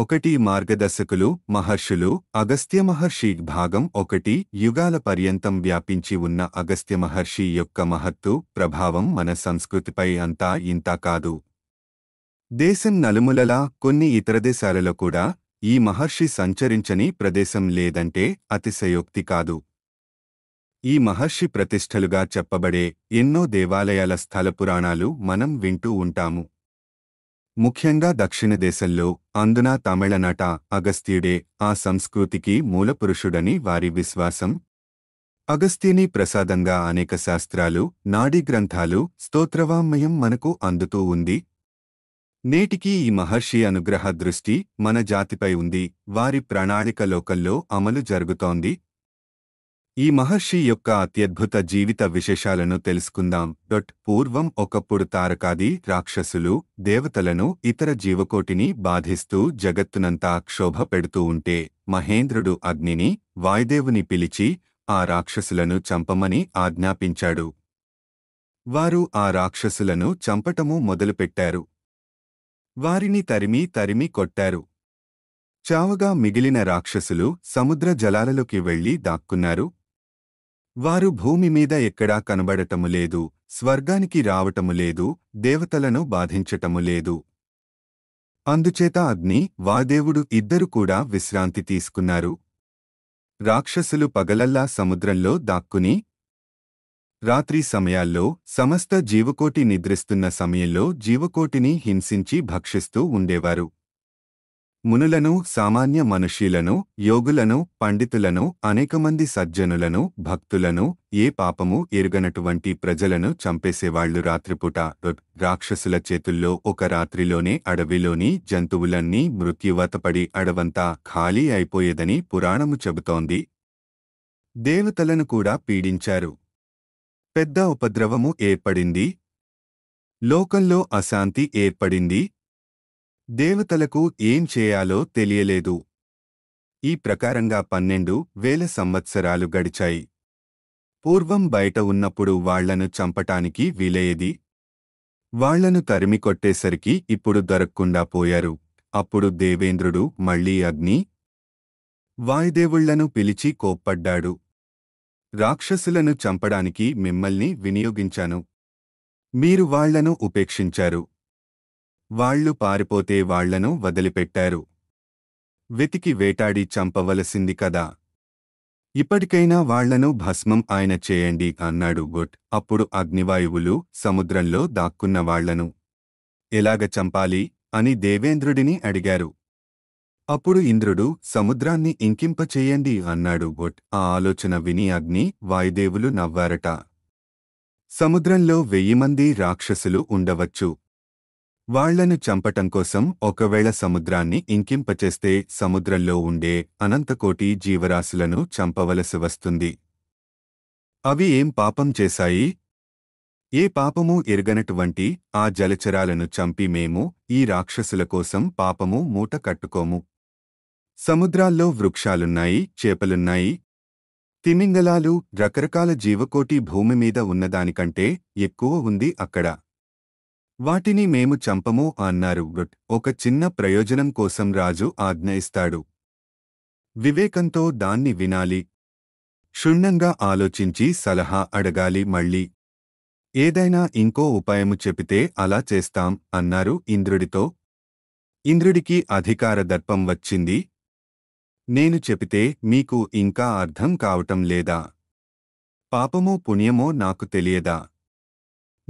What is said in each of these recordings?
ఒకటి మార్గదర్శకులు మహర్షులు అగస్త్య మహర్షి భాగం ఒకటి యుగాల పర్యంతం వ్యాపించి ఉన్న అగస్త్య మహర్షి యొక్క మహత్తు ప్రభావం మన సంస్కృతిపై అంతా ఇంతా కాదు దేశం నలుములలా కొన్ని ఇతర దేశాలలో కూడా ఈ మహర్షి సంచరించని ప్రదేశం లేదంటే అతిశయోక్తి కాదు ఈ మహర్షి ప్రతిష్టలుగా చెప్పబడే ఎన్నో దేవాలయాల స్థల పురాణాలు మనం వింటూ ఉంటాము ముఖ్యంగా దక్షిణ దేశంలో అందున తమిళనట అగస్త్యుడే ఆ సంస్కృతికి మూలపురుషుడని వారి విశ్వాసం అగస్త్యని ప్రసాదంగా అనేక శాస్త్రాలు నాడీ గ్రంథాలు స్తోత్రవామయం మనకు అందుతూ ఉంది నేటికీ ఈ మహర్షి అనుగ్రహ దృష్టి మన జాతిపై ఉంది వారి ప్రణాళిక లోకల్లో అమలు జరుగుతోంది ఈ మహర్షి యొక్క అత్యద్భుత జీవిత విశేషాలను తెలుసుకుందాం డొట్ పూర్వం ఒకప్పుడు తారకాది రాక్షసులు దేవతలను ఇతర జీవకోటిని బాధిస్తూ జగత్తునంతా క్షోభ పెడుతూ ఉంటే మహేంద్రుడు అగ్నిని వాయుదేవుని పిలిచి ఆ రాక్షసులను చంపమని ఆజ్ఞాపించాడు వారు ఆ రాక్షసులను చంపటము మొదలుపెట్టారు వారిని తరిమి తరిమి కొట్టారు చావగా మిగిలిన రాక్షసులు సముద్ర జలాలలోకి వెళ్లి దాక్కున్నారు వారు భూమి మీద ఎక్కడా కనబడటము లేదు స్వర్గానికి రావటము లేదు దేవతలను బాధించటము లేదు అందుచేత అగ్ని వాదేవుడు ఇద్దరు కూడా విశ్రాంతి తీసుకున్నారు రాక్షసులు పగలల్లా సముద్రంలో దాక్కుని రాత్రి సమయాల్లో సమస్త జీవకోటి నిద్రిస్తున్న సమయంలో జీవకోటిని హింసించి భక్షిస్తూ ఉండేవారు మునులను సామాన్య మనుషులను యోగులను పండితులను అనేకమంది సజ్జనులను భక్తులను ఏ పాపము ఎరుగనటువంటి ప్రజలను చంపేసేవాళ్లు రాత్రిపూట రాక్షసుల చేతుల్లో ఒక రాత్రిలోనే అడవిలోని జంతువులన్నీ మృత్యువతపడి అడవంతా ఖాళీ అయిపోయేదని పురాణము చెబుతోంది దేవతలను కూడా పీడించారు పెద్ద ఉపద్రవము ఏర్పడింది లోకంలో అశాంతి ఏర్పడింది దేవతలకు ఏం చేయాలో తెలియలేదు ఈ ప్రకారంగా పన్నెండు వేల సంవత్సరాలు గడిచాయి పూర్వం బయట ఉన్నప్పుడు వాళ్లను చంపటానికి వీలయ్యేది వాళ్లను తరిమికొట్టేసరికి ఇప్పుడు దొరక్కుండా పోయారు అప్పుడు దేవేంద్రుడు మళ్లీ అగ్ని వాయుదేవుళ్లను పిలిచి కోప్పడ్డాడు రాక్షసులను చంపడానికి మిమ్మల్ని వినియోగించాను మీరు వాళ్లను ఉపేక్షించారు వాళ్లు పారిపోతే వాళ్లను వదిలిపెట్టారు వెతికి వేటాడి చంపవలసింది కదా ఇప్పటికైనా వాళ్లను భస్మం ఆయన చేయండి అన్నాడు గుట్ అప్పుడు అగ్నివాయువులు సముద్రంలో దాక్కున్న వాళ్లను ఎలాగ చంపాలి అని దేవేంద్రుడిని అడిగారు అప్పుడు ఇంద్రుడు సముద్రాన్ని ఇంకింపచేయండి అన్నాడు గొట్ ఆ ఆలోచన విని అగ్ని వాయుదేవులు నవ్వారట సముద్రంలో వెయ్యి మంది రాక్షసులు ఉండవచ్చు వాళ్లను చంపటం కోసం ఒకవేళ సముద్రాన్ని ఇంకింపచేస్తే సముద్రంలో ఉండే అనంతకోటి జీవరాశులను చంపవలసి వస్తుంది అవి ఏం పాపం చేశాయి ఏ పాపము ఎరగనటువంటి ఆ జలచరాలను చంపి మేము ఈ రాక్షసుల కోసం పాపము మూట కట్టుకోము సముద్రాల్లో వృక్షాలున్నాయి చేపలున్నాయి తిమింగలాలు రకరకాల జీవకోటి భూమి మీద ఉన్నదానికంటే ఎక్కువ ఉంది అక్కడ వాటిని మేము చంపము అన్నారు గుట్ ఒక చిన్న ప్రయోజనం కోసం రాజు ఆజ్ఞయిస్తాడు వివేకంతో దాన్ని వినాలి క్షుణ్ణంగా ఆలోచించి సలహా అడగాలి మళ్ళీ ఏదైనా ఇంకో ఉపాయము చెబితే అలా చేస్తాం అన్నారు ఇంద్రుడితో ఇంద్రుడికి అధికార దర్పం వచ్చింది నేను చెబితే మీకు ఇంకా అర్థం కావటం లేదా పాపమో పుణ్యమో నాకు తెలియదా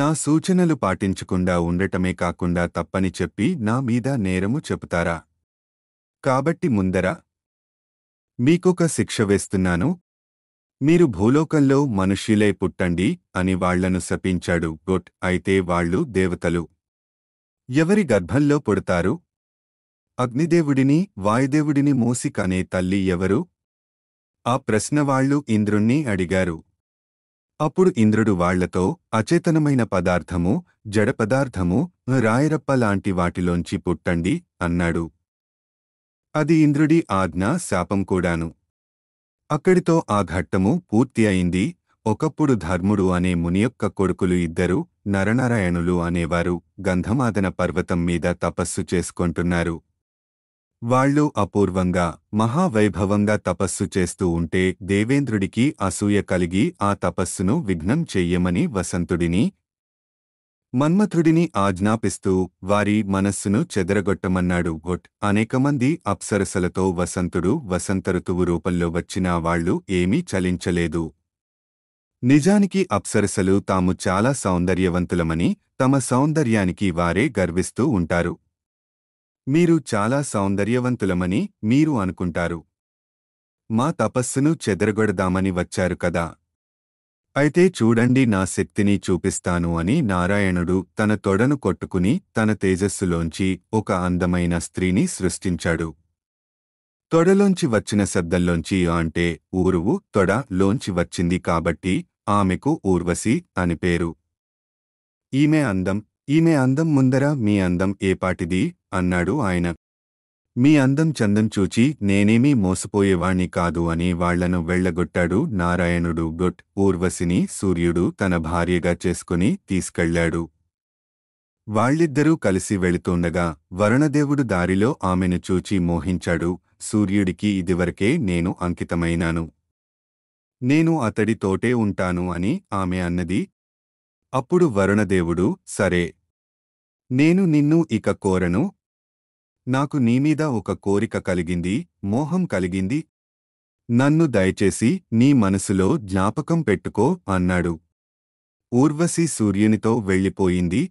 నా సూచనలు పాటించకుండా ఉండటమే కాకుండా తప్పని చెప్పి నా మీద నేరము చెబుతారా కాబట్టి ముందర మీకొక శిక్ష వేస్తున్నాను మీరు భూలోకంలో మనుష్యులే పుట్టండి అని వాళ్లను శపించాడు గొట్ అయితే వాళ్ళు దేవతలు ఎవరి గర్భంలో పుడతారు అగ్నిదేవుడిని వాయుదేవుడిని మోసి కనే తల్లి ఎవరు ఆ ప్రశ్న ఇంద్రుణ్ణి అడిగారు అప్పుడు ఇంద్రుడు వాళ్లతో అచేతనమైన పదార్థము జడపదార్థము రాయరప్ప లాంటి వాటిలోంచి పుట్టండి అన్నాడు అది ఇంద్రుడి ఆజ్ఞ శాపం కూడాను అక్కడితో ఆ ఘట్టము పూర్తి అయింది ఒకప్పుడు ధర్ముడు అనే మునియొక్క కొడుకులు ఇద్దరు నరనారాయణులు అనేవారు గంధమాదన పర్వతం మీద తపస్సు చేసుకొంటున్నారు వాళ్ళు అపూర్వంగా మహావైభవంగా తపస్సు చేస్తూ ఉంటే దేవేంద్రుడికి అసూయ కలిగి ఆ తపస్సును విఘ్నం చెయ్యమని వసంతుడిని మన్మథుడిని ఆజ్ఞాపిస్తూ వారి మనస్సును చెదరగొట్టమన్నాడు గొట్ అనేకమంది అప్సరసలతో వసంతుడు వసంత ఋతువు రూపంలో వచ్చినా వాళ్లు ఏమీ చలించలేదు నిజానికి అప్సరసలు తాము చాలా సౌందర్యవంతులమని తమ సౌందర్యానికి వారే గర్విస్తూ ఉంటారు మీరు చాలా సౌందర్యవంతులమని మీరు అనుకుంటారు మా తపస్సును చెదరగొడదామని వచ్చారు కదా అయితే చూడండి నా శక్తిని చూపిస్తాను అని నారాయణుడు తన తొడను కొట్టుకుని తన తేజస్సులోంచి ఒక అందమైన స్త్రీని సృష్టించాడు తొడలోంచి వచ్చిన శబ్దంలోంచి అంటే ఊరువు తొడ లోంచి వచ్చింది కాబట్టి ఆమెకు ఊర్వశి అని పేరు ఈమె అందం ఈమె అందం ముందర మీ అందం ఏపాటిది అన్నాడు ఆయన మీ అందం చందం చూచి నేనేమీ మోసపోయేవాణ్ణి కాదు అని వాళ్లను వెళ్లగొట్టాడు నారాయణుడు గొట్ ఊర్వశిని సూర్యుడు తన భార్యగా చేసుకుని తీసుకెళ్లాడు వాళ్ళిద్దరూ కలిసి వెళుతుండగా వరుణదేవుడు దారిలో ఆమెను చూచి మోహించాడు సూర్యుడికి ఇదివరకే నేను అంకితమైనాను నేను అతడి తోటే ఉంటాను అని ఆమె అన్నది అప్పుడు వరుణదేవుడు సరే నేను నిన్ను ఇక కోరను నాకు నీమీద ఒక కోరిక కలిగింది మోహం కలిగింది నన్ను దయచేసి నీ మనసులో జ్ఞాపకం పెట్టుకో అన్నాడు ఊర్వశీ సూర్యునితో వెళ్ళిపోయింది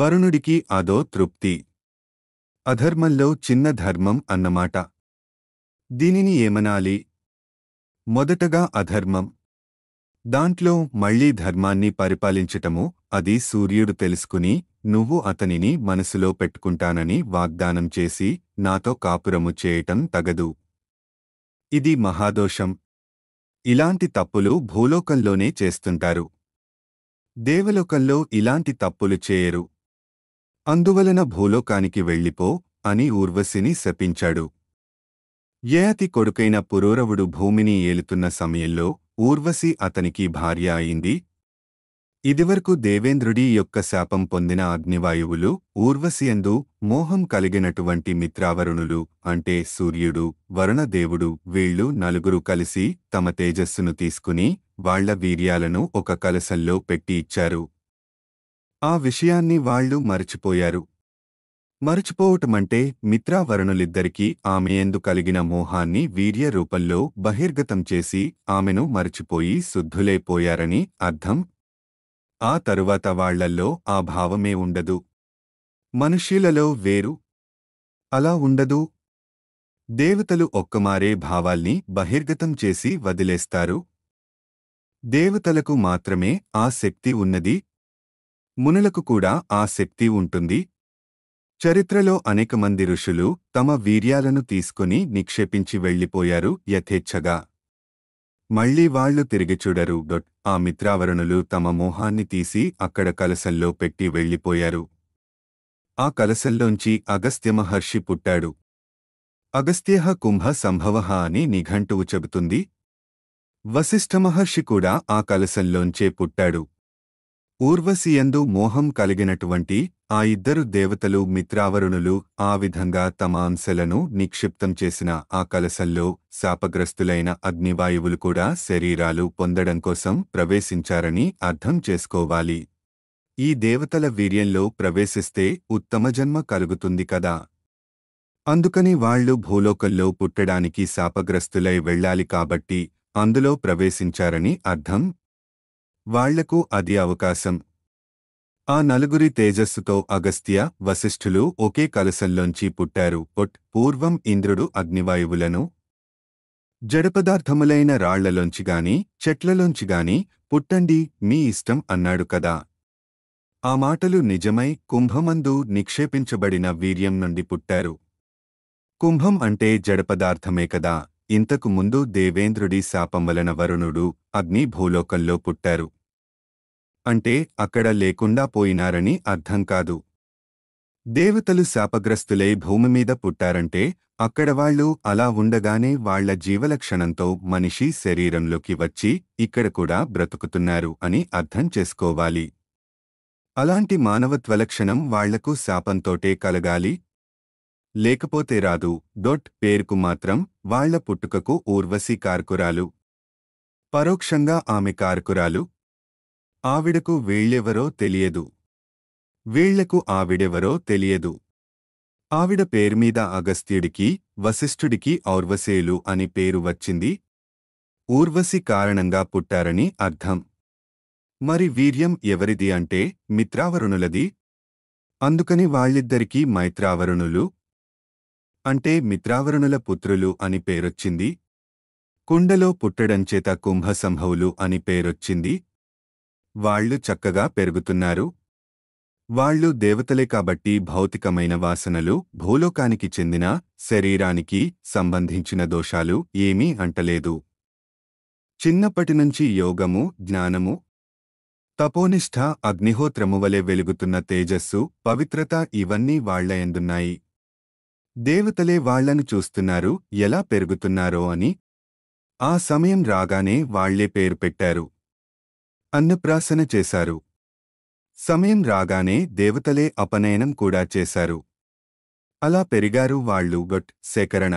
వరుణుడికి అదో తృప్తి అధర్మంలో చిన్న ధర్మం అన్నమాట దీనిని ఏమనాలి మొదటగా అధర్మం దాంట్లో మళ్లీ ధర్మాన్ని పరిపాలించటము అది సూర్యుడు తెలుసుకుని నువ్వు అతనిని మనసులో పెట్టుకుంటానని వాగ్దానం చేసి నాతో కాపురము చేయటం తగదు ఇది మహాదోషం ఇలాంటి తప్పులు భూలోకంలోనే చేస్తుంటారు దేవలోకంలో ఇలాంటి తప్పులు చేయరు అందువలన భూలోకానికి వెళ్ళిపో అని ఊర్వశిని శపించాడు యయాతి కొడుకైన పురోరవుడు భూమిని ఏలుతున్న సమయంలో ఊర్వశి అతనికి భార్య అయింది ఇదివరకు దేవేంద్రుడి యొక్క శాపం పొందిన అగ్నివాయువులు ఊర్వశియందు మోహం కలిగినటువంటి మిత్రావరుణులు అంటే సూర్యుడు వరుణదేవుడు వీళ్లు నలుగురు కలిసి తమ తేజస్సును తీసుకుని వాళ్ల వీర్యాలను ఒక కలసంలో పెట్టి ఇచ్చారు ఆ విషయాన్ని వాళ్లు మరచిపోయారు మరచిపోవటమంటే మిత్రావరుణులిద్దరికీ ఆమెయందు కలిగిన మోహాన్ని వీర్య రూపంలో బహిర్గతం చేసి ఆమెను మరచిపోయి శుద్ధులైపోయారని అర్థం ఆ తరువాత వాళ్లల్లో ఆ భావమే ఉండదు మనుష్యులలో వేరు అలా ఉండదు దేవతలు ఒక్కమారే భావాల్ని బహిర్గతం చేసి వదిలేస్తారు దేవతలకు మాత్రమే ఆ శక్తి ఉన్నది మునులకు కూడా ఆ శక్తి ఉంటుంది చరిత్రలో అనేకమంది ఋషులు తమ వీర్యాలను తీసుకుని నిక్షేపించి వెళ్లిపోయారు యథేచ్ఛగా మళ్లీ వాళ్లు తిరిగిచూడరు డొట్ ఆ మిత్రావరణులు తమ మోహాన్ని తీసి అక్కడ కలసల్లో పెట్టి వెళ్ళిపోయారు ఆ కలసల్లోంచి అగస్త్యమహర్షి పుట్టాడు అగస్త్యహ కుంభ సంభవః అని నిఘంటువు చెబుతుంది వశిష్ఠమహర్షి కూడా ఆ కలసల్లోంచే పుట్టాడు ఊర్వశియందు మోహం కలిగినటువంటి ఆ ఇద్దరు దేవతలు మిత్రావరుణులు ఆ విధంగా తమ అంశలను నిక్షిప్తం చేసిన ఆ కలసల్లో శాపగ్రస్తులైన అగ్నివాయువులు కూడా శరీరాలు పొందడం కోసం ప్రవేశించారని అర్థం చేసుకోవాలి ఈ దేవతల వీర్యంలో ప్రవేశిస్తే ఉత్తమ జన్మ కలుగుతుంది కదా అందుకని వాళ్లు భూలోకంలో పుట్టడానికి శాపగ్రస్తులై వెళ్ళాలి కాబట్టి అందులో ప్రవేశించారని అర్థం వాళ్లకు అది అవకాశం ఆ నలుగురి తేజస్సుతో అగస్త్య వశిష్ఠులు ఒకే కలసల్లోంచి పుట్టారు ఒట్ పూర్వం ఇంద్రుడు అగ్నివాయువులను జడపదార్థములైన రాళ్లలోంచిగాని చెట్లలోంచిగాని పుట్టండి మీ ఇష్టం అన్నాడు కదా ఆ మాటలు నిజమై కుంభమందు నిక్షేపించబడిన వీర్యం నుండి పుట్టారు కుంభం అంటే జడపదార్థమే కదా ఇంతకు ముందు దేవేంద్రుడి శాపం వలన వరుణుడు అగ్ని భూలోకంలో పుట్టారు అంటే అక్కడ లేకుండా పోయినారని అర్థం కాదు దేవతలు శాపగ్రస్తులై భూమిమీద పుట్టారంటే అక్కడ వాళ్ళు అలా ఉండగానే వాళ్ల జీవలక్షణంతో మనిషి శరీరంలోకి వచ్చి ఇక్కడ కూడా బ్రతుకుతున్నారు అని అర్థం చేసుకోవాలి అలాంటి మానవత్వలక్షణం వాళ్లకు శాపంతోటే కలగాలి లేకపోతే రాదు డొట్ పేరుకు మాత్రం వాళ్ల పుట్టుకకు ఊర్వశీ కార్కురాలు పరోక్షంగా ఆమె కార్కురాలు ఆవిడకు వీళ్ళెవరో తెలియదు వేళ్లకు ఆవిడెవరో తెలియదు ఆవిడ పేరుమీద అగస్త్యుడికి వశిష్ఠుడికి ఔర్వశేలు అని పేరు వచ్చింది ఊర్వశి కారణంగా పుట్టారని అర్థం మరి వీర్యం ఎవరిది అంటే మిత్రావరుణులది అందుకని వాళ్ళిద్దరికీ మైత్రావరుణులు అంటే మిత్రావరుణుల పుత్రులు అని పేరొచ్చింది కుండలో పుట్టడంచేత కుంభసంహవులు అని పేరొచ్చింది వాళ్ళు చక్కగా పెరుగుతున్నారు వాళ్ళు దేవతలే కాబట్టి భౌతికమైన వాసనలు భూలోకానికి చెందిన శరీరానికి సంబంధించిన దోషాలు ఏమీ అంటలేదు చిన్నప్పటినుంచి యోగము జ్ఞానము తపోనిష్ఠ అగ్నిహోత్రము వలె వెలుగుతున్న తేజస్సు పవిత్రత ఇవన్నీ వాళ్లయందున్నాయి దేవతలే వాళ్లను చూస్తున్నారు ఎలా పెరుగుతున్నారో అని ఆ సమయం రాగానే వాళ్లే పేరు పెట్టారు అన్నప్రాసన చేశారు సమయం రాగానే దేవతలే అపనయనం కూడా చేశారు అలా పెరిగారు వాళ్ళు గట్ సేకరణ